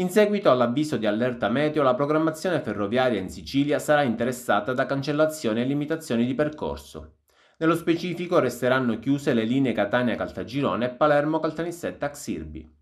In seguito all'avviso di allerta meteo, la programmazione ferroviaria in Sicilia sarà interessata da cancellazioni e limitazioni di percorso. Nello specifico resteranno chiuse le linee Catania-Caltagirone e Palermo-Caltanissetta-Xirbi.